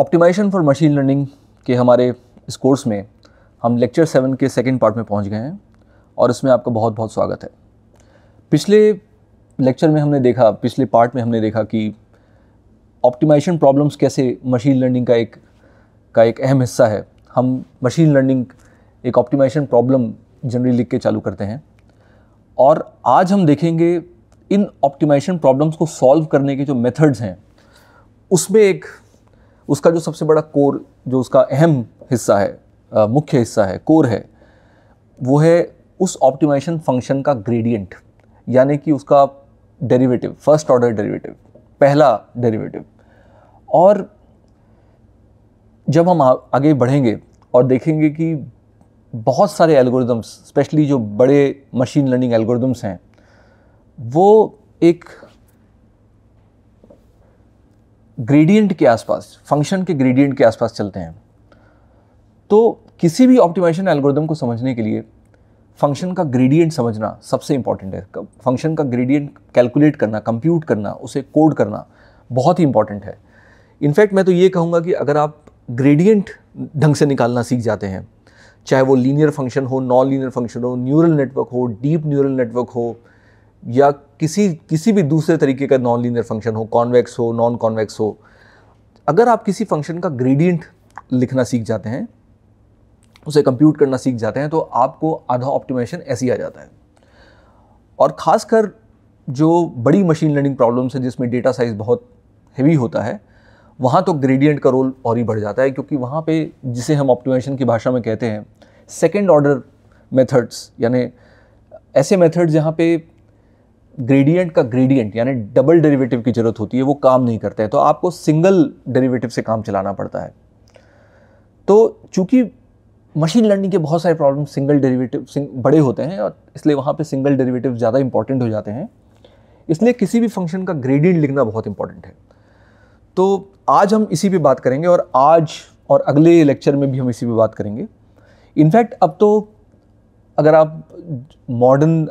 optimisation for machine learning के हमारे इस कोर्स में हम लेक्चर सेवन के सेकेंड पार्ट में पहुँच गए हैं और इसमें आपका बहुत बहुत स्वागत है पिछले लेक्चर में हमने देखा पिछले पार्ट में हमने देखा कि ऑप्टिमाइजेशन प्रॉब्लम्स कैसे मशीन लर्निंग का एक का एक अहम हिस्सा है हम मशीन लर्निंग एक ऑप्टिमाइजेशन प्रॉब्लम जनरली लिख के चालू करते हैं और आज हम देखेंगे इन ऑप्टिमाइजेशन प्रॉब्लम्स को सॉल्व करने के जो मेथड्स हैं उसमें एक उसका जो सबसे बड़ा कोर जो उसका अहम हिस्सा है मुख्य हिस्सा है कोर है वो है उस ऑप्टिमाइजेशन फंक्शन का ग्रेडियंट यानी कि उसका डेरिवेटिव फर्स्ट ऑर्डर डेरिवेटिव पहला डेरिवेटिव और जब हम आगे बढ़ेंगे और देखेंगे कि बहुत सारे एल्गोरिदम्स स्पेशली जो बड़े मशीन लर्निंग एल्गोरिदम्स हैं वो एक ग्रेडियंट के आसपास फंक्शन के ग्रेडियंट के आसपास चलते हैं तो किसी भी ऑप्टिमाइजेशन एल्गोरिदम को समझने के लिए फंक्शन का ग्रेडियंट समझना सबसे इंपॉर्टेंट है फंक्शन का ग्रेडियंट कैलकुलेट करना कंप्यूट करना उसे कोड करना बहुत ही इंपॉर्टेंट है इनफैक्ट मैं तो ये कहूँगा कि अगर आप ग्रेडियंट ढंग से निकालना सीख जाते हैं चाहे वो लीनियर फंक्शन हो नॉन लीनियर फंक्शन हो न्यूरल नेटवर्क हो डीप न्यूरल नेटवर्क हो या किसी किसी भी दूसरे तरीके का नॉन लीनियर फंक्शन हो कॉन्वेक्स हो नॉन कॉन्वेक्स हो अगर आप किसी फंक्शन का ग्रेडियंट लिखना सीख जाते हैं उसे कंप्यूट करना सीख जाते हैं तो आपको आधा ऑप्टिमाइजेशन ऐसे ही आ जाता है और ख़ासकर जो बड़ी मशीन लर्निंग प्रॉब्लम्स हैं जिसमें डेटा साइज़ बहुत हैवी होता है वहाँ तो ग्रेडियंट का रोल और ही बढ़ जाता है क्योंकि वहाँ पे जिसे हम ऑप्टिमाइजेशन की भाषा में कहते हैं सेकेंड ऑर्डर मेथड्स यानी ऐसे मेथड्स जहाँ पे ग्रेडियंट का ग्रेडियंट यानी डबल डेरिवेटिव की ज़रूरत होती है वो काम नहीं करते हैं तो आपको सिंगल डेरिवेटिव से काम चलाना पड़ता है तो चूंकि मशीन लर्निंग के बहुत सारे प्रॉब्लम सिंगल डेरिवेटिव बड़े होते हैं और इसलिए वहाँ पे सिंगल डेरिवेटिव ज़्यादा इंपॉर्टेंट हो जाते हैं इसलिए किसी भी फंक्शन का ग्रेडियंट लिखना बहुत इंपॉर्टेंट है तो आज हम इसी पे बात करेंगे और आज और अगले लेक्चर में भी हम इसी पे बात करेंगे इनफैक्ट अब तो अगर आप मॉडर्न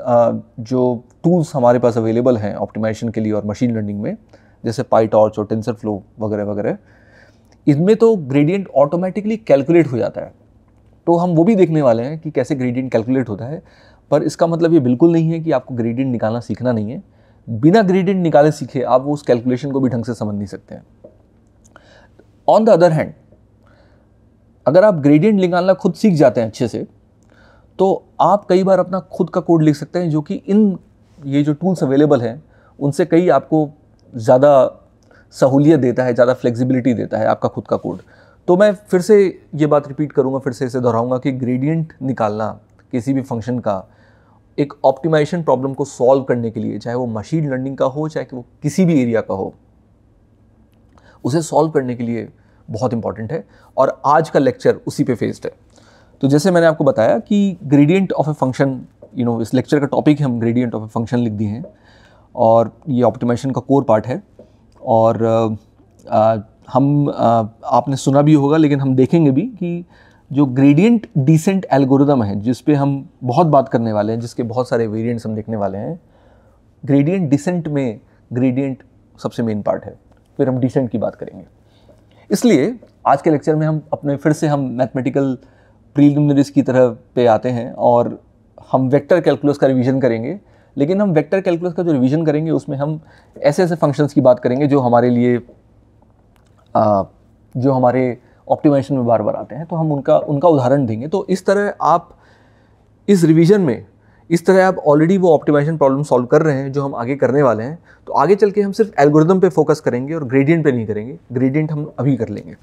जो टूल्स हमारे पास अवेलेबल हैं ऑप्टिमाइजेशन के लिए और मशीन लर्निंग में जैसे पाईटॉर्च और टेंसर फ्लो वगैरह वगैरह इनमें तो ग्रेडियंट ऑटोमेटिकली कैलकुलेट हो जाता है तो हम वो भी देखने वाले हैं कि कैसे ग्रेडियंट कैलकुलेट होता है पर इसका मतलब ये बिल्कुल नहीं है कि आपको ग्रेडियंट निकालना सीखना नहीं है बिना ग्रेडियंट निकाले सीखे आप वो उस कैलकुलेशन को भी ढंग से समझ नहीं सकते हैं ऑन द अदर हैंड अगर आप ग्रेडियंट निकालना खुद सीख जाते हैं अच्छे से तो आप कई बार अपना खुद का कोड लिख सकते हैं जो कि इन ये जो टूल्स अवेलेबल हैं उनसे कई आपको ज़्यादा सहूलियत देता है ज़्यादा फ्लेक्सिबिलिटी देता है आपका खुद का कोड तो मैं फिर से ये बात रिपीट करूँगा फिर से इसे दोहराऊँगा कि ग्रेडियंट निकालना किसी भी फंक्शन का एक ऑप्टिमाइजेशन प्रॉब्लम को सॉल्व करने के लिए चाहे वो मशीन लर्निंग का हो चाहे कि वो किसी भी एरिया का हो उसे सॉल्व करने के लिए बहुत इंपॉर्टेंट है और आज का लेक्चर उसी पे फेस्ड है तो जैसे मैंने आपको बताया कि gradient of a function you know इस लेक्चर का टॉपिक हम ग्रेडियंट ऑफ फंक्शन लिख दिए हैं और ये ऑप्टिमाइजेशन का कोर पार्ट है और आ, हम आ, आपने सुना भी होगा लेकिन हम देखेंगे भी कि जो ग्रेडियंट डिसेंट एल्गोरिदम है जिस पे हम बहुत बात करने वाले हैं जिसके बहुत सारे वेरिएंट्स हम देखने वाले हैं ग्रेडियंट डिसेंट में ग्रेडियंट सबसे मेन पार्ट है फिर हम डिसेंट की बात करेंगे इसलिए आज के लेक्चर में हम अपने फिर से हम मैथमेटिकल प्रीलिमिनरीज की तरह पे आते हैं और हम वेक्टर कैलकुलस का रिवीजन करेंगे लेकिन हम वेक्टर कैलकुलस का जो रिवीजन करेंगे उसमें हम ऐसे ऐसे फंक्शंस की बात करेंगे जो हमारे लिए आ, जो हमारे ऑप्टिमाइजेशन में बार बार आते हैं तो हम उनका उनका उदाहरण देंगे तो इस तरह आप इस रिवीजन में इस तरह आप ऑलरेडी वो ऑप्टिमाइजेशन प्रॉब्लम सॉल्व कर रहे हैं जो हम आगे करने वाले हैं तो आगे चल के हम सिर्फ एल्गोरिदम पे फोकस करेंगे और ग्रेडियंट पे नहीं करेंगे ग्रेडियंट हम अभी कर लेंगे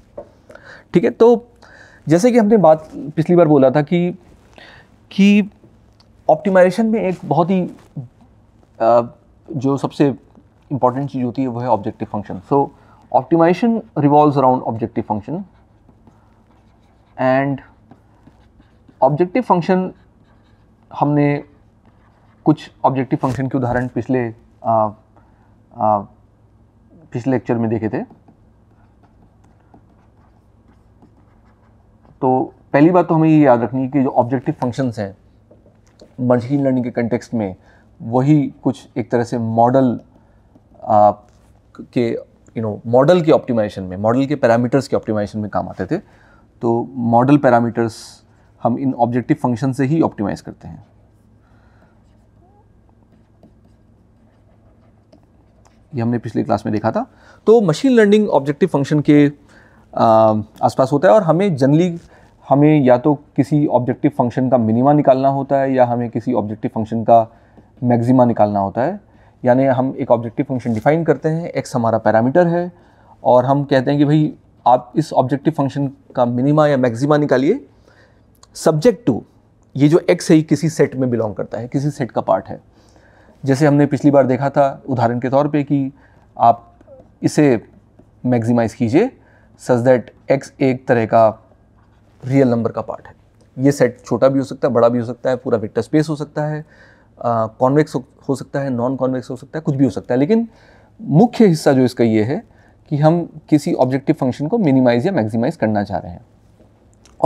ठीक है तो जैसे कि हमने बात पिछली बार बोला था कि कि ऑप्टिमाइजेशन में एक बहुत ही जो सबसे इंपॉर्टेंट चीज़ होती है वो है objective function so optimisation revolves around objective function and objective function हमने कुछ ऑब्जेक्टिव फंक्शन के उदाहरण पिछले आ, आ, पिछले लेक्चर में देखे थे तो पहली बात तो हमें ये याद रखनी है कि जो ऑब्जेक्टिव फंक्शंस हैं मशीन लर्निंग के कंटेक्सट में वही कुछ एक तरह से मॉडल के यू नो मॉडल के ऑप्टिमाइजेशन में मॉडल के पैरामीटर्स के ऑप्टिमाइजेशन में काम आते थे तो मॉडल पैरामीटर्स हम इन ऑब्जेक्टिव फंक्शन से ही ऑप्टिमाइज करते हैं ये हमने पिछले क्लास में देखा था तो मशीन लर्निंग ऑब्जेक्टिव फंक्शन के आसपास होता है और हमें जनरली हमें या तो किसी ऑब्जेक्टिव फंक्शन का मिनिमा निकालना होता है या हमें किसी ऑब्जेक्टिव फंक्शन का मैक्सिमा निकालना होता है यानी हम एक ऑब्जेक्टिव फंक्शन डिफाइन करते हैं एक्स हमारा पैरामीटर है और हम कहते हैं कि भाई आप इस ऑब्जेक्टिव फंक्शन का मिनिमा या मैक्सिमा निकालिए सब्जेक्ट टू ये जो एक्स है ये किसी सेट में बिलोंग करता है किसी सेट का पार्ट है जैसे हमने पिछली बार देखा था उदाहरण के तौर पे कि आप इसे मैक्सिमाइज़ कीजिए सच दैट एक्स एक तरह का रियल नंबर का पार्ट है ये सेट छोटा भी हो सकता है बड़ा भी हो सकता है पूरा वेक्टर स्पेस हो सकता है कॉन्वेक्स हो सकता है नॉन कॉन्वेक्स हो सकता है कुछ भी हो सकता है लेकिन मुख्य हिस्सा जो इसका ये है कि हम किसी ऑब्जेक्टिव फंक्शन को मिनिमाइज या मैक्सिमाइज करना चाह रहे हैं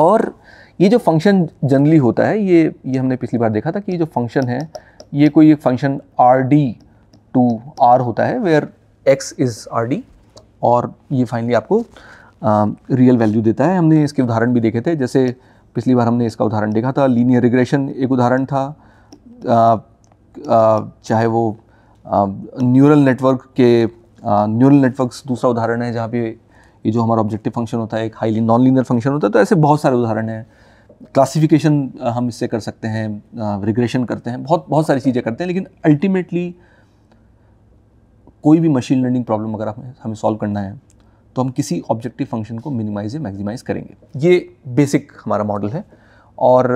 और ये जो फंक्शन जनरली होता है ये ये हमने पिछली बार देखा था कि ये जो फंक्शन है ये कोई एक function R D to R होता है where x is R D और ये फाइनली आपको रियल वैल्यू देता है हमने इसके उदाहरण भी देखे थे जैसे पिछली बार हमने इसका उदाहरण देखा था लीनियर रिग्रेशन एक उदाहरण था आ, आ, चाहे वो न्यूरल नेटवर्क के न्यूरल नेटवर्क्स दूसरा उदाहरण है जहाँ पे ये जो हमारा ऑब्जेक्टिव फंक्शन होता है एक हाईली नॉन लीनियर फंक्शन होता है तो ऐसे बहुत सारे उदाहरण हैं क्लासिफिकेशन हम इससे कर सकते हैं रिग्रेशन करते हैं बहुत बहुत सारी चीज़ें करते हैं लेकिन अल्टीमेटली कोई भी मशीन लर्निंग प्रॉब्लम अगर हमें हमें सॉल्व करना है तो हम किसी ऑब्जेक्टिव फंक्शन को मिनिमाइज या मैक्सिमाइज करेंगे ये बेसिक हमारा मॉडल है और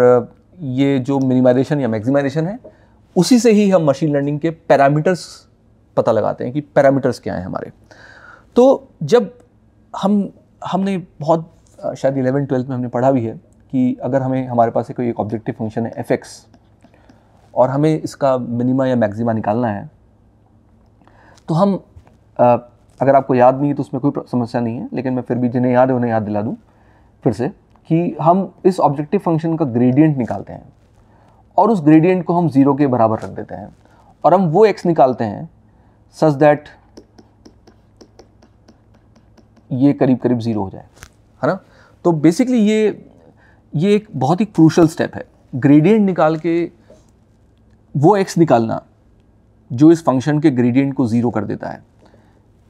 ये जो मिनिमाइजेशन या मैक्सिमाइजेशन है उसी से ही हम मशीन लर्निंग के पैरामीटर्स पता लगाते हैं कि पैरामीटर्स क्या हैं हमारे तो जब हम हमने बहुत शायद इलेवन ट्वेल्थ में हमने पढ़ा भी है कि अगर हमें हमारे पास कोई एक ऑब्जेक्टिव फंक्शन है एफ और हमें इसका मिनिमा या मैक्सिमा निकालना है तो हम अगर आपको याद नहीं है तो उसमें कोई समस्या नहीं है लेकिन मैं फिर भी जिन्हें याद है उन्हें याद दिला दूँ फिर से कि हम इस ऑब्जेक्टिव फंक्शन का ग्रेडियंट निकालते हैं और उस ग्रेडियंट को हम ज़ीरो के बराबर रख देते हैं और हम वो एक्स निकालते हैं सच दैट ये करीब करीब ज़ीरो हो जाए है ना तो बेसिकली ये ये एक बहुत ही क्रूशल स्टेप है ग्रेडियंट निकाल के वो एक्स निकालना जो इस फंक्शन के ग्रेडियंट को ज़ीरो कर देता है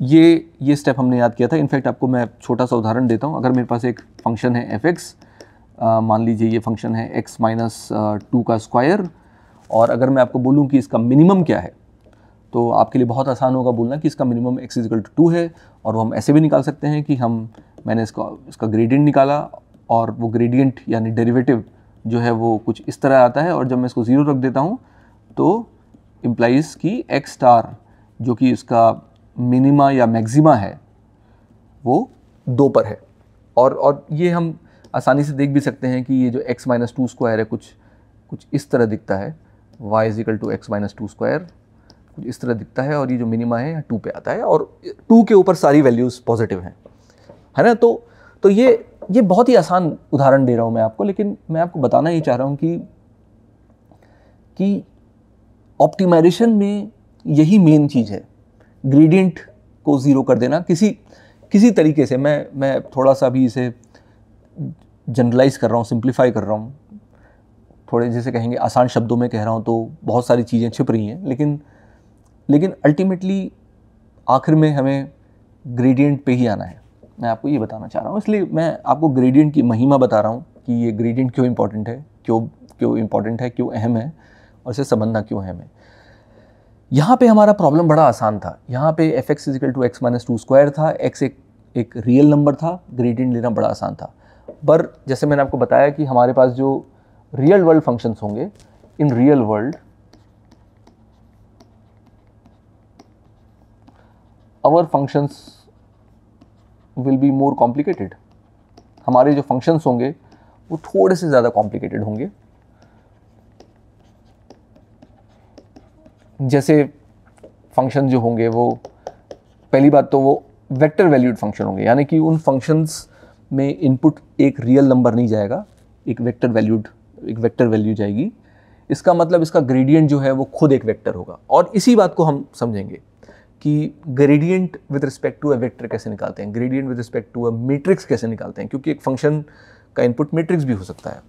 ये ये स्टेप हमने याद किया था इनफैक्ट आपको मैं छोटा सा उदाहरण देता हूँ अगर मेरे पास एक फंक्शन है एफ एक्स मान लीजिए ये फंक्शन है एक्स माइनस टू का स्क्वायर और अगर मैं आपको बोलूँ कि इसका मिनिमम क्या है तो आपके लिए बहुत आसान होगा बोलना कि इसका minimum x equal to two है और वो हम ऐसे भी निकाल सकते हैं कि हम मैंने इसका इसका ग्रेडियंट निकाला और वो ग्रेडियंट यानी डेरिवेटिव जो है वो कुछ इस तरह आता है और जब मैं इसको ज़ीरो रख देता हूँ तो इम्प्लाइज़ की एक्स स्टार जो कि इसका मिनिमा या मैक्सिमा है वो दो पर है और और ये हम आसानी से देख भी सकते हैं कि ये जो x माइनस टू स्क्वायर है कुछ कुछ इस तरह दिखता है y is equal to x minus two square कुछ इस तरह दिखता है और ये जो मिनिमा है टू पे आता है और टू के ऊपर सारी वैल्यूज़ पॉजिटिव हैं है ना तो तो ये ये बहुत ही आसान उदाहरण दे रहा हूँ मैं आपको लेकिन मैं आपको बताना ये चाह रहा हूँ कि कि ऑप्टिमाइजेशन में यही मेन चीज़ है ग्रेडियंट को ज़ीरो कर देना किसी किसी तरीके से मैं मैं थोड़ा सा भी इसे जनरलाइज कर रहा हूँ सिंप्लीफाई कर रहा हूँ थोड़े जैसे कहेंगे आसान शब्दों में कह रहा हूँ तो बहुत सारी चीज़ें छिप रही हैं लेकिन लेकिन अल्टीमेटली आखिर में हमें ग्रेडियंट पे ही आना है मैं आपको ये बताना चाह रहा हूँ इसलिए मैं आपको ग्रेडियंट की महिमा बता रहा हूँ कि ये ग्रेडियंट क्यों इम्पॉर्टेंट है क्यों क्यों इम्पॉर्टेंट है क्यों अहम है और इसे संबंधना क्यों अहम है यहाँ पे हमारा प्रॉब्लम बड़ा आसान था यहाँ पे f x equal to x minus two square था एक्स एक एक रियल नंबर था ग्रेडियंट लेना बड़ा आसान था पर जैसे मैंने आपको बताया कि हमारे पास जो रियल वर्ल्ड फंक्शंस होंगे in real world our functions will be more complicated हमारे जो फंक्शंस होंगे वो थोड़े से ज़्यादा कॉम्प्लिकेटेड होंगे जैसे फंक्शन जो होंगे वो पहली बात तो वो वेक्टर वैल्यूड फंक्शन होंगे यानी कि उन फंक्शंस में इनपुट एक रियल नंबर नहीं जाएगा एक वेक्टर वैल्यूड एक वेक्टर वैल्यू जाएगी इसका मतलब इसका ग्रेडियंट जो है वो खुद एक वेक्टर होगा और इसी बात को हम समझेंगे कि gradient with respect to a vector कैसे निकालते हैं gradient with respect to a matrix कैसे निकालते हैं क्योंकि एक फंक्शन का इनपुट मैट्रिक्स भी हो सकता है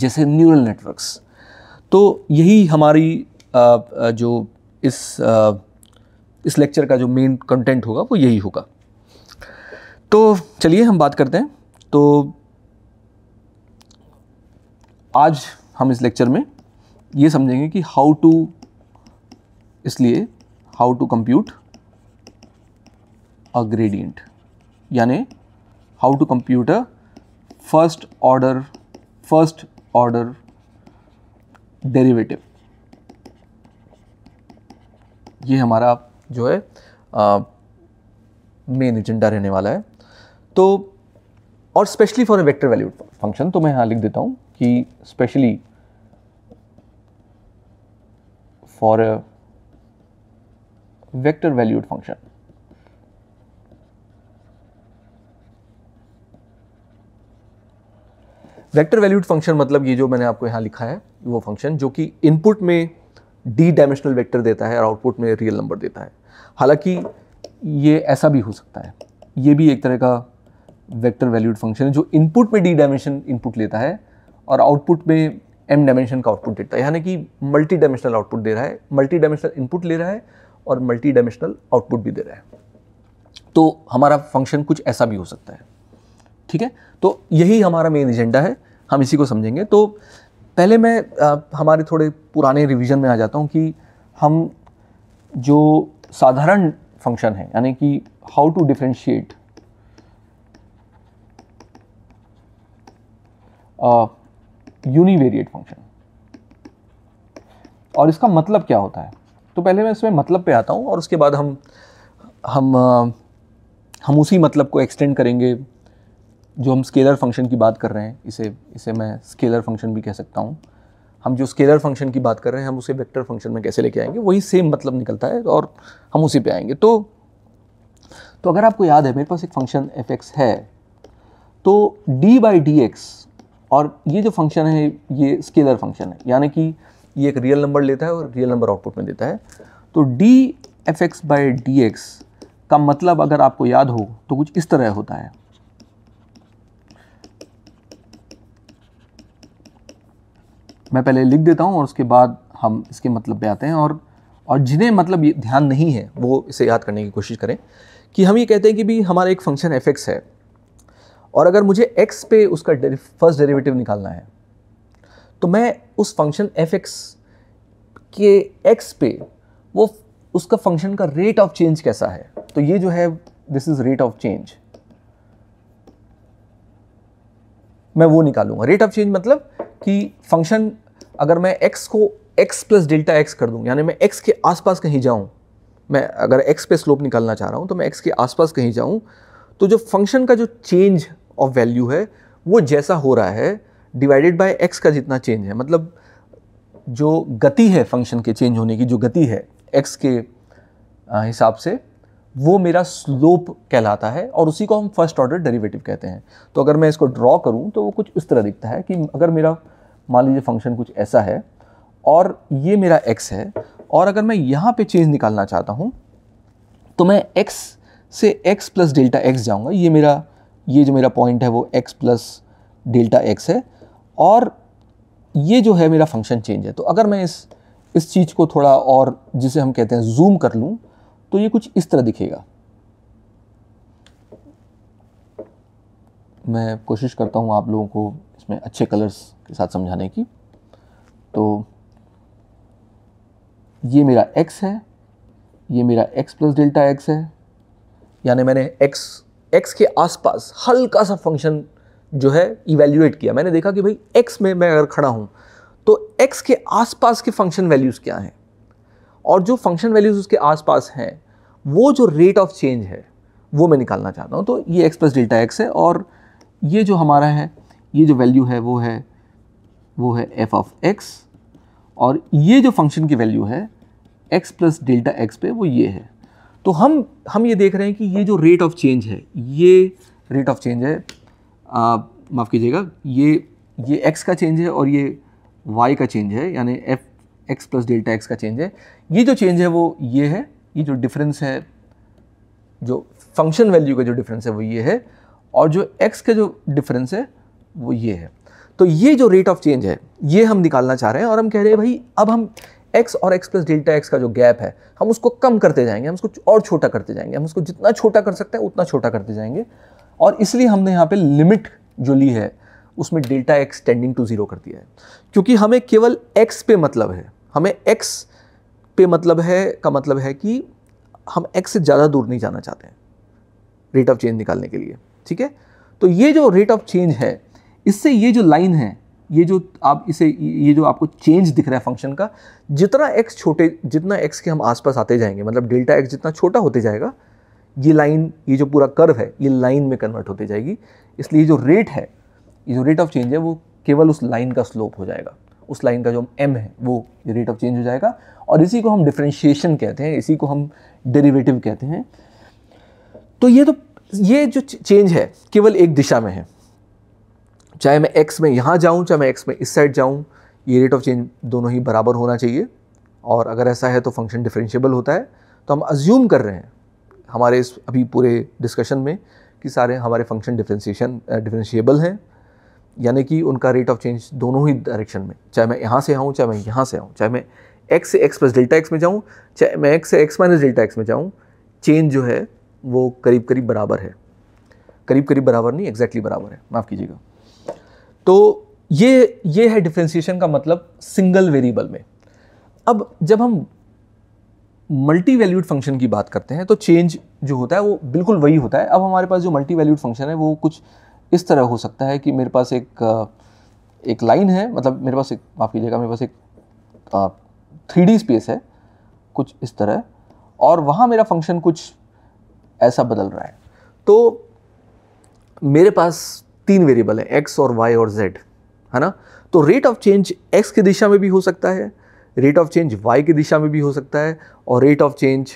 जैसे न्यूरल नेटवर्क्स तो यही हमारी जो इस इस लेक्चर का जो मेन कंटेंट होगा वो यही होगा तो चलिए हम बात करते हैं तो आज हम इस लेक्चर में ये समझेंगे कि हाउ टू इसलिए how to compute a gradient यानी how to compute a first order first order derivative ये हमारा जो है मेन एजेंडा रहने वाला है तो और specially for a vector valued function तो मैं यहाँ लिख देता हूँ कि specially for a vector valued function vector valued function मतलब ये जो मैंने आपको यहाँ लिखा है वो फंक्शन जो कि इनपुट में डी डायमेंशनल वेक्टर देता है और आउटपुट में रियल नंबर देता है हालांकि ये ऐसा भी हो सकता है ये भी एक तरह का वेक्टर वैल्यूड फंक्शन है जो इनपुट में डी डायमेंशन इनपुट लेता है और आउटपुट में एम डायमेंशन का आउटपुट देता है यानी कि मल्टी डायमेंशनल आउटपुट दे रहा है मल्टी डायमेंशनल इनपुट ले रहा है और मल्टी डायमेंशनल आउटपुट भी दे रहा है तो हमारा फंक्शन कुछ ऐसा भी हो सकता है ठीक है तो यही हमारा मेन एजेंडा है हम इसी को समझेंगे तो पहले मैं आ, हमारे थोड़े पुराने रिवीजन में आ जाता हूँ कि हम जो साधारण फंक्शन है यानी कि how to differentiate univariate function और इसका मतलब क्या होता है तो पहले मैं इसमें मतलब पे आता हूँ और उसके बाद हम हम हम उसी मतलब को एक्सटेंड करेंगे जो हम स्केलर फंक्शन की बात कर रहे हैं इसे इसे मैं स्केलर फंक्शन भी कह सकता हूँ हम जो स्केलर फंक्शन की बात कर रहे हैं हम उसे वेक्टर फंक्शन में कैसे लेके आएंगे वही सेम मतलब निकलता है और हम उसी पे आएंगे तो तो अगर आपको याद है मेरे पास एक फंक्शन एफ एक्स है तो डी बाई डी एक्स और ये जो फंक्शन है ये स्केलर फंक्शन है यानी कि ये एक रियल नंबर लेता है और रियल नंबर आउटपुट में देता है तो d f x by d x का मतलब अगर आपको याद हो तो कुछ इस तरह होता है मैं पहले लिख देता हूँ और उसके बाद हम इसके मतलब पे आते हैं और और जिन्हें मतलब ये ध्यान नहीं है वो इसे याद करने की कोशिश करें कि हम ये कहते हैं कि भाई हमारा एक फंक्शन एफ एक्स है और अगर मुझे एक्स पे उसका फर्स्ट डेरिवेटिव निकालना है तो मैं उस फंक्शन एफ एक्स के एक्स पे वो उसका फंक्शन का रेट ऑफ चेंज कैसा है तो ये जो है this is rate of change मैं वो निकालूंगा रेट ऑफ चेंज मतलब कि फंक्शन अगर मैं एक्स को एक्स प्लस डेल्टा एक्स कर दूँ यानी मैं एक्स के आसपास कहीं जाऊँ मैं अगर एक्स पे स्लोप निकालना चाह रहा हूँ तो मैं एक्स के आसपास कहीं जाऊँ तो जो फंक्शन का जो चेंज ऑफ वैल्यू है वो जैसा हो रहा है डिवाइडेड बाय एक्स का जितना चेंज है मतलब जो गति है फंक्शन के चेंज होने की जो गति है एक्स के हिसाब से वो मेरा स्लोप कहलाता है और उसी को हम फर्स्ट ऑर्डर डेरिवेटिव कहते हैं तो अगर मैं इसको ड्रॉ करूं तो वो कुछ इस तरह दिखता है कि अगर मेरा मान लीजिए फंक्शन कुछ ऐसा है और ये मेरा एक्स है और अगर मैं यहाँ पे चेंज निकालना चाहता हूँ तो मैं एक्स से एक्स प्लस डेल्टा एक्स जाऊँगा ये मेरा ये जो मेरा पॉइंट है वो एक्स प्लस डेल्टा एक्स है और ये जो है मेरा फंक्शन चेंज है तो अगर मैं इस इस चीज़ को थोड़ा और जिसे हम कहते हैं जूम कर लूँ तो ये कुछ इस तरह दिखेगा मैं कोशिश करता हूँ आप लोगों को इसमें अच्छे कलर्स के साथ समझाने की तो ये मेरा x है ये मेरा x प्लस डेल्टा एक्स है यानी मैंने x x के आसपास हल्का सा फंक्शन जो है इवेल्यूएट किया मैंने देखा कि भाई x में मैं अगर खड़ा हूँ तो x के आसपास के फंक्शन वैल्यूज़ क्या हैं और जो फंक्शन वैल्यूज़ उसके आसपास हैं वो जो रेट ऑफ चेंज है वो मैं निकालना चाहता हूँ तो ये एक्स प्लस डेल्टा एक्स है और ये जो हमारा है ये जो वैल्यू है वो है वो है एफ ऑफ एक्स और ये जो फंक्शन की वैल्यू है एक्स प्लस डेल्टा एक्स पे वो ये है तो हम हम ये देख रहे हैं कि ये जो रेट ऑफ चेंज है ये रेट ऑफ चेंज है माफ़ कीजिएगा ये ये एक्स का चेंज है और ये वाई का चेंज है यानी f x plus delta x का चेंज है ये जो चेंज है वो ये है ये जो डिफरेंस है जो फंक्शन वैल्यू का जो डिफरेंस है वो ये है और जो एक्स का जो डिफरेंस है वो ये है तो ये जो रेट ऑफ चेंज है ये हम निकालना चाह रहे हैं और हम कह रहे हैं भाई अब हम एक्स और एक्स प्लस डेल्टा एक्स का जो गैप है हम उसको कम करते जाएंगे हम उसको और छोटा करते जाएंगे हम उसको जितना छोटा कर सकते हैं उतना छोटा करते जाएंगे और इसलिए हमने यहाँ पे लिमिट जो ली है उसमें delta x tending to zero कर दिया है क्योंकि हमें केवल एक्स पे मतलब है हमें एक्स पे मतलब है का मतलब है कि हम एक्स से ज़्यादा दूर नहीं जाना चाहते हैं रेट ऑफ चेंज निकालने के लिए ठीक है तो ये जो रेट ऑफ चेंज है इससे ये जो लाइन है ये जो आप इसे ये जो आपको चेंज दिख रहा है फंक्शन का जितना एक्स छोटे जितना एक्स के हम आसपास आते जाएंगे मतलब डेल्टा एक्स जितना छोटा होते जाएगा ये लाइन ये जो पूरा कर्व है ये लाइन में कन्वर्ट होती जाएगी इसलिए जो रेट है ये जो रेट ऑफ चेंज है वो केवल उस लाइन का स्लोप हो जाएगा उस लाइन का जो एम है वो रेट ऑफ चेंज हो जाएगा और इसी को हम डिफ्रेंशिएशन कहते हैं इसी को हम डेरिवेटिव कहते हैं तो ये तो ये जो चेंज है केवल एक दिशा में है चाहे मैं एक्स में यहाँ जाऊँ चाहे मैं एक्स में इस साइड जाऊँ ये रेट ऑफ चेंज दोनों ही बराबर होना चाहिए और अगर ऐसा है तो फंक्शन डिफरेंशियबल होता है तो हम अज्यूम कर रहे हैं हमारे इस अभी पूरे डिस्कशन में कि सारे हमारे फंक्शन डिफरेंशिएशन डिफ्रेंशिएबल हैं यानी कि उनका रेट ऑफ चेंज दोनों ही डायरेक्शन में चाहे मैं यहाँ से आऊँ चाहे मैं यहाँ से आऊँ चाहे मैं एक्स से एक्स प्लस डेल्टा एक्स में जाऊँ चाहे मैं एक्स से एक्स माइनस डेल्टा एक्स में जाऊँ चेंज जो है वो करीब करीब बराबर है करीब करीब बराबर नहीं एग्जैक्टली बराबर है माफ़ कीजिएगा तो ये ये है डिफ्रेंसीशन का मतलब सिंगल वेरिएबल में अब जब हम मल्टी वैल्यूड फंक्शन की बात करते हैं तो चेंज जो होता है वो बिल्कुल वही होता है अब हमारे पास जो मल्टी वैल्यूड फंक्शन है वो कुछ इस तरह हो सकता है कि मेरे पास एक एक लाइन है मतलब मेरे पास एक माफ़ कीजिएगा मेरे पास एक थ्री डी स्पेस है कुछ इस तरह और वहाँ मेरा फंक्शन कुछ ऐसा बदल रहा है तो मेरे पास तीन वेरिएबल है एक्स और वाई और जेड है ना तो रेट ऑफ चेंज एक्स की दिशा में भी हो सकता है रेट ऑफ चेंज वाई की दिशा में भी हो सकता है और रेट ऑफ चेंज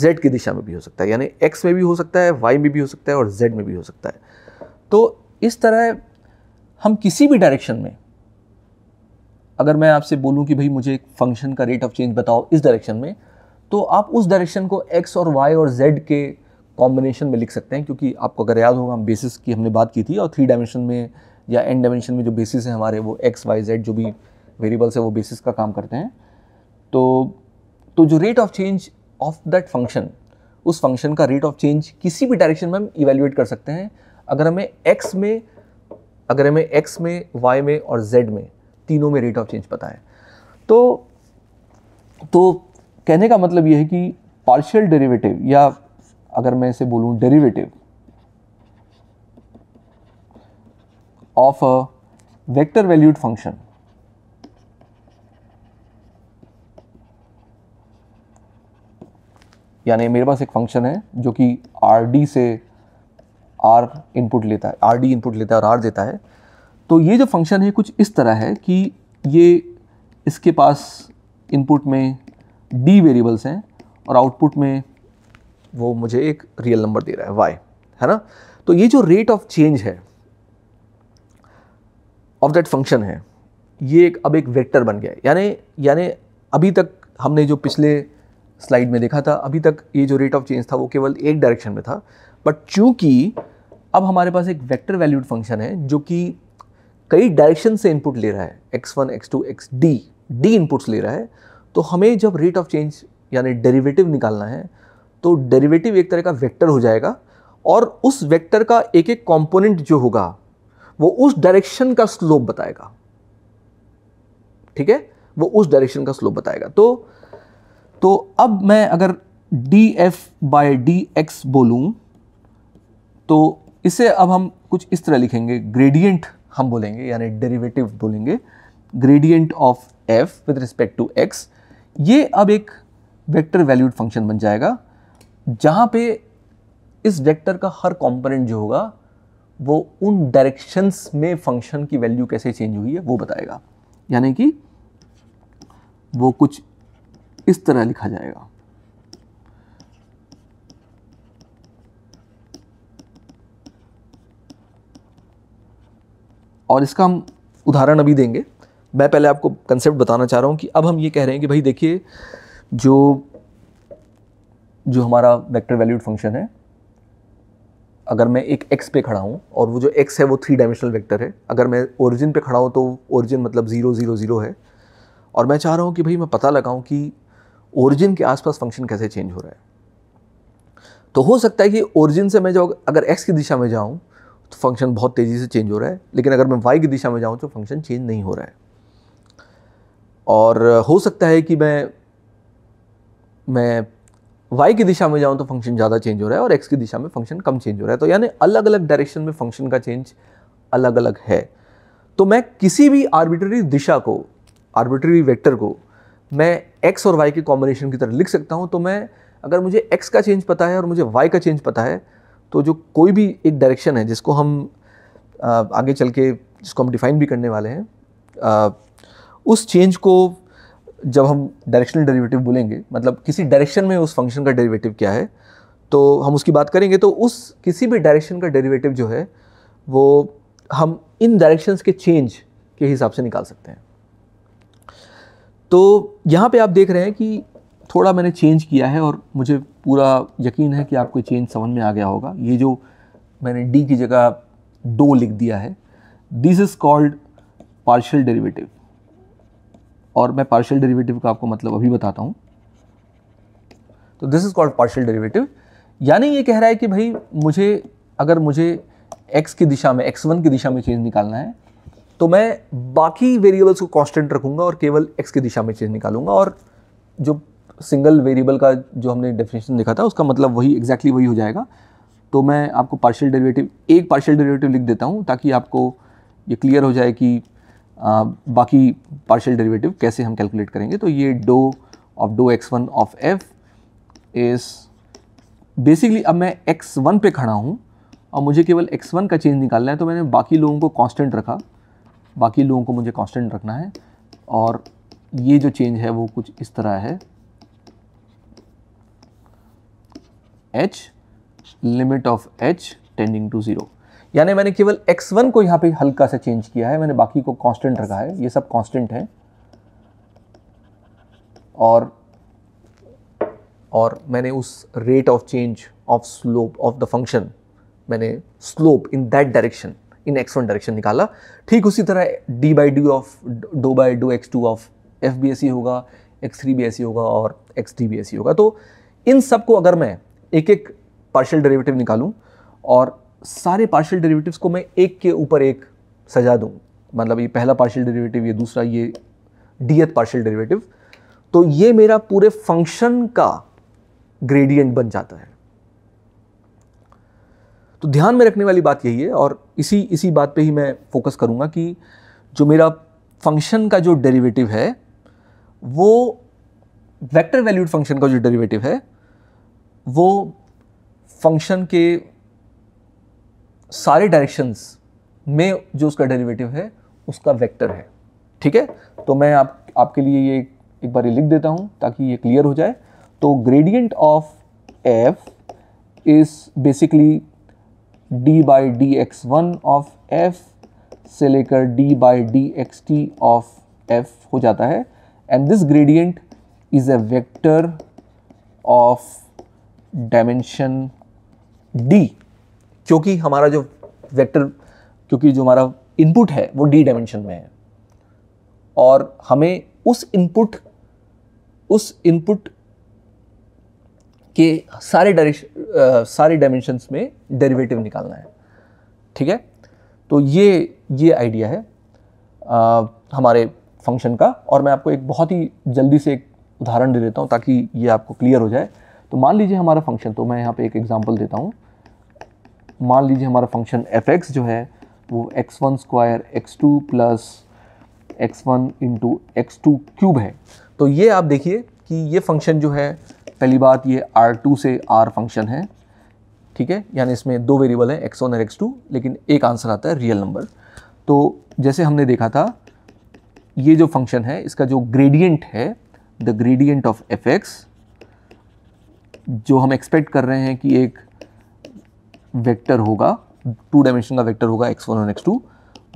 जेड की दिशा में भी हो सकता है यानी एक्स में भी हो सकता है वाई में भी हो सकता है और जेड में भी हो सकता है तो इस तरह हम किसी भी डायरेक्शन में अगर मैं आपसे बोलूं कि भाई मुझे एक फंक्शन का रेट ऑफ चेंज बताओ इस डायरेक्शन में तो आप उस डायरेक्शन को एक्स और वाई और जेड के कॉम्बिनेशन में लिख सकते हैं क्योंकि आपको अगर याद होगा हम बेसिस की हमने बात की थी और थ्री डायमेंशन में या एन डायमेंशन में जो बेसिस हैं हमारे वो एक्स वाई जेड जो भी वेरिएबल्स है वो बेसिस का काम करते हैं तो तो जो rate of change of that function उस फंक्शन का रेट ऑफ चेंज किसी भी डायरेक्शन में हम इवेल्यूएट कर सकते हैं अगर हमें एक्स में अगर हमें एक्स में वाई में और जेड में तीनों में रेट ऑफ चेंज पता है तो तो कहने का मतलब यह है कि पार्शियल डेरिवेटिव या अगर मैं इसे बोलूं derivative of a vector valued function यानी मेरे पास एक फंक्शन है जो कि आर डी से आर इनपुट लेता है आर डी इनपुट लेता है और आर देता है तो ये जो फंक्शन है कुछ इस तरह है कि ये इसके पास इनपुट में डी वेरिएबल्स हैं और आउटपुट में वो मुझे एक रियल नंबर दे रहा है वाई है ना तो ये जो रेट ऑफ चेंज है ऑफ दैट फंक्शन है ये एक अब एक वेक्टर बन गया है यानी यानी अभी तक हमने जो पिछले स्लाइड में देखा था अभी तक ये जो रेट ऑफ चेंज था वो केवल एक डायरेक्शन में था बट चूंकि अब हमारे पास एक वेक्टर वैल्यूड फंक्शन है जो कि कई डायरेक्शन से इनपुट ले रहा है x one x two x d d inputs ले रहा है तो हमें जब रेट ऑफ चेंज यानी डेरिवेटिव निकालना है तो डेरिवेटिव एक तरह का वेक्टर हो जाएगा और उस वेक्टर का एक एक कंपोनेंट जो होगा वो उस डायरेक्शन का स्लोप बताएगा ठीक है वो उस डायरेक्शन का स्लोप बताएगा तो तो अब मैं अगर d f by d x बोलूँ तो इसे अब हम कुछ इस तरह लिखेंगे ग्रेडियंट हम बोलेंगे यानी डेरिवेटिव बोलेंगे gradient of f with respect to x ये अब एक वेक्टर वैल्यूड फंक्शन बन जाएगा जहां पे इस वेक्टर का हर कंपोनेंट जो होगा वो उन डायरेक्शंस में फंक्शन की वैल्यू कैसे चेंज हुई है वो बताएगा यानी कि वो कुछ इस तरह लिखा जाएगा और इसका हम उदाहरण अभी देंगे मैं पहले आपको कंसेप्ट बताना चाह रहा हूं कि अब हम ये कह रहे हैं कि भाई देखिए जो जो हमारा वेक्टर वैल्यूड फंक्शन है अगर मैं एक एक्स पे खड़ा हूँ और वो जो एक्स है वो थ्री डायमेंशनल वेक्टर है अगर मैं ओरिजिन पे खड़ा हूँ तो ओरिजिन मतलब ज़ीरो ज़ीरो ज़ीरो है और मैं चाह रहा हूँ कि भाई मैं पता लगाऊँ कि ओरिजिन के आसपास फंक्शन कैसे चेंज हो रहा है तो हो सकता है कि ओरिजिन से मैं जो अगर एक्स की दिशा में जाऊँ तो फंक्शन बहुत तेज़ी से चेंज हो रहा है लेकिन अगर मैं वाई की दिशा में जाऊँ तो फंक्शन चेंज नहीं हो रहा है और हो सकता है कि मैं मैं वाई की दिशा में जाऊँ तो फंक्शन ज़्यादा चेंज हो रहा है और एक्स की दिशा में फंक्शन कम चेंज हो रहा है तो यानी अलग अलग डायरेक्शन में फंक्शन का चेंज अलग अलग है तो मैं किसी भी आर्बिट्री दिशा को आर्बिट्री वेक्टर को मैं एक्स और वाई के कॉम्बिनेशन की तरह लिख सकता हूँ तो मैं अगर मुझे एक्स का चेंज पता है और मुझे वाई का चेंज पता है तो जो कोई भी एक डायरेक्शन है जिसको हम आगे चल के जिसको हम डिफाइन भी करने वाले हैं उस चेंज को जब हम डायरेक्शनल डेरिवेटिव बोलेंगे मतलब किसी डायरेक्शन में उस फंक्शन का डेरिवेटिव क्या है तो हम उसकी बात करेंगे तो उस किसी भी डायरेक्शन का डेरिवेटिव जो है वो हम इन डायरेक्शंस के चेंज के हिसाब से निकाल सकते हैं तो यहाँ पे आप देख रहे हैं कि थोड़ा मैंने चेंज किया है और मुझे पूरा यकीन है कि आपको चेंज समझ में आ गया होगा ये जो मैंने डी की जगह डो लिख दिया है this is called partial derivative और मैं पार्शियल डेरिवेटिव का आपको मतलब अभी बताता हूँ तो this is called partial derivative यानी ये कह रहा है कि भाई मुझे अगर मुझे x की दिशा में x1 की दिशा में चेंज निकालना है तो मैं बाकी वेरिएबल्स को कांस्टेंट रखूंगा और केवल x की दिशा में चेंज निकालूंगा और जो सिंगल वेरिएबल का जो हमने डेफिनेशन देखा था उसका मतलब वही एग्जैक्टली exactly वही हो जाएगा तो मैं आपको पार्शियल डेरिवेटिव एक पार्शियल डेरिवेटिव लिख देता हूँ ताकि आपको ये क्लियर हो जाए कि आ, बाकी पार्शियल डेरिवेटिव कैसे हम कैलकुलेट करेंगे तो ये डो ऑफ डो x one of f is basically अब मैं एक्स वन पे खड़ा हूँ और मुझे केवल एक्स वन का चेंज निकालना है तो मैंने बाकी लोगों को कांस्टेंट रखा बाकी लोगों को मुझे कांस्टेंट रखना है और ये जो चेंज है वो कुछ इस तरह है h limit of h tending to zero यानी मैंने केवल x1 को यहाँ पे हल्का सा चेंज किया है मैंने बाकी को कांस्टेंट रखा है ये सब कांस्टेंट है और और मैंने उस rate of change of slope of the function मैंने slope in that direction in x one direction निकाला ठीक उसी तरह डी बाई डू ऑफ डो बाई डो एक्स टू ऑफ एफ बी एस सी होगा एक्स थ्री बी एस सी होगा और एक्स डी बी एस सी होगा तो इन सब को अगर मैं एक एक पार्शियल डेरिवेटिव निकालूं और सारे पार्शियल डेरिवेटिव्स को मैं एक के ऊपर एक सजा दूँ मतलब ये पहला पार्शियल डेरिवेटिव ये दूसरा ये डीएथ पार्शियल डेरिवेटिव तो ये मेरा पूरे फंक्शन का ग्रेडियंट बन जाता है तो ध्यान में रखने वाली बात यही है और इसी इसी बात पे ही मैं फोकस करूँगा कि जो मेरा फंक्शन का जो डेरिवेटिव है वो वेक्टर वैल्यूड फंक्शन का जो डेरिवेटिव है वो फंक्शन के सारे डायरेक्शंस में जो उसका डेरिवेटिव है उसका वेक्टर है ठीक है तो मैं आप आपके लिए ये एक बार लिख देता हूँ ताकि ये क्लियर हो जाए तो gradient of f is basically d by d x one of f से लेकर d by d x t of f हो जाता है and this gradient is a vector of dimension d क्योंकि हमारा जो वेक्टर क्योंकि जो हमारा इनपुट है वो डी डायमेंशन में है और हमें उस इनपुट उस इनपुट के सारे डायरेक्शन सारे डायमेंशंस में डेरिवेटिव निकालना है ठीक है तो ये ये आइडिया है आ, हमारे फंक्शन का और मैं आपको एक बहुत ही जल्दी से एक उदाहरण दे देता हूँ ताकि ये आपको क्लियर हो जाए तो मान लीजिए हमारा फंक्शन तो मैं यहाँ पे एक एग्जांपल देता हूँ मान लीजिए हमारा फंक्शन एफ एक्स जो है वो x one square x two plus x one into x two cube है तो ये आप देखिए कि ये फंक्शन जो है पहली बात ये आर टू से आर फंक्शन है ठीक है यानी इसमें दो वेरिएबल हैं एक्स वन और एक्स टू लेकिन एक आंसर आता है रियल नंबर तो जैसे हमने देखा था ये जो फंक्शन है इसका जो ग्रेडियंट है the gradient of f x जो हम एक्सपेक्ट कर रहे हैं कि एक वेक्टर होगा टू डायमेंशन का वेक्टर होगा एक्स वन और एक्स टू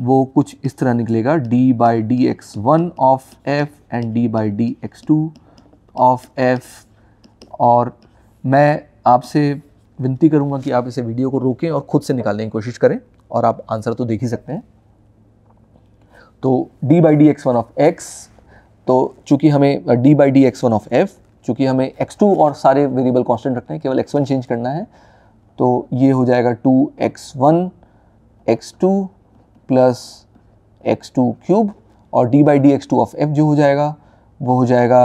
वो कुछ इस तरह निकलेगा d by d x one of f and d by d x two of f और मैं आपसे विनती करूंगा कि आप इसे वीडियो को रोकें और ख़ुद से निकालने की कोशिश करें और आप आंसर तो देख ही सकते हैं तो d by d x one of x तो चूँकि हमें d by d x one of f चूँकि हमें एक्स टू और सारे वेरिएबल कॉन्स्टेंट रखना है केवल एक्स वन चेंज करना है तो ये हो जाएगा two x one x two plus x two cube और d by d x two of f जो हो जाएगा वो हो जाएगा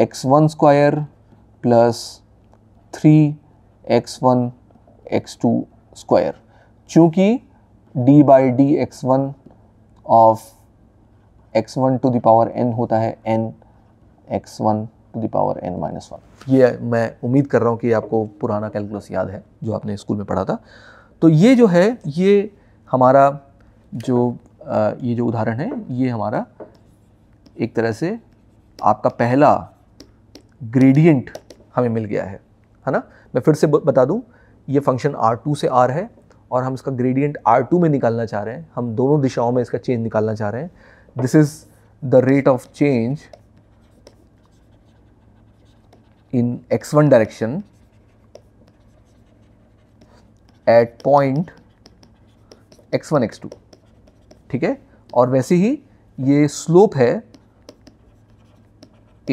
x one square plus three x one x two square चूँकि d by d x one of x one to the power n होता है n x one to the power n minus one ये मैं उम्मीद कर रहा हूँ कि आपको पुराना कैलकुलस याद है जो आपने स्कूल में पढ़ा था तो ये जो है ये हमारा जो आ, ये जो उदाहरण है ये हमारा एक तरह से आपका पहला ग्रेडियंट हमें मिल गया है है ना मैं फिर से बता दूं ये फंक्शन R2 से R है और हम इसका ग्रेडियंट R2 में निकालना चाह रहे हैं हम दोनों दिशाओं में इसका चेंज निकालना चाह रहे हैं this is the rate of change in x1 direction at point x1 x2 ठीक है और वैसे ही ये स्लोप है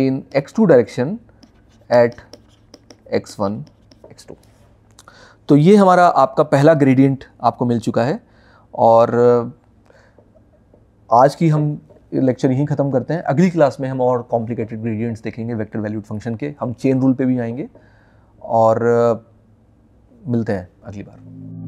इन x2 direction at x1 x2 तो ये हमारा आपका पहला ग्रेडियंट आपको मिल चुका है और आज की हम लेक्चर यहीं खत्म करते हैं अगली क्लास में हम और कॉम्प्लिकेटेड ग्रेडियंट्स देखेंगे वेक्टर वैल्यूड फंक्शन के हम चेन रूल पे भी आएंगे और मिलते हैं अगली बार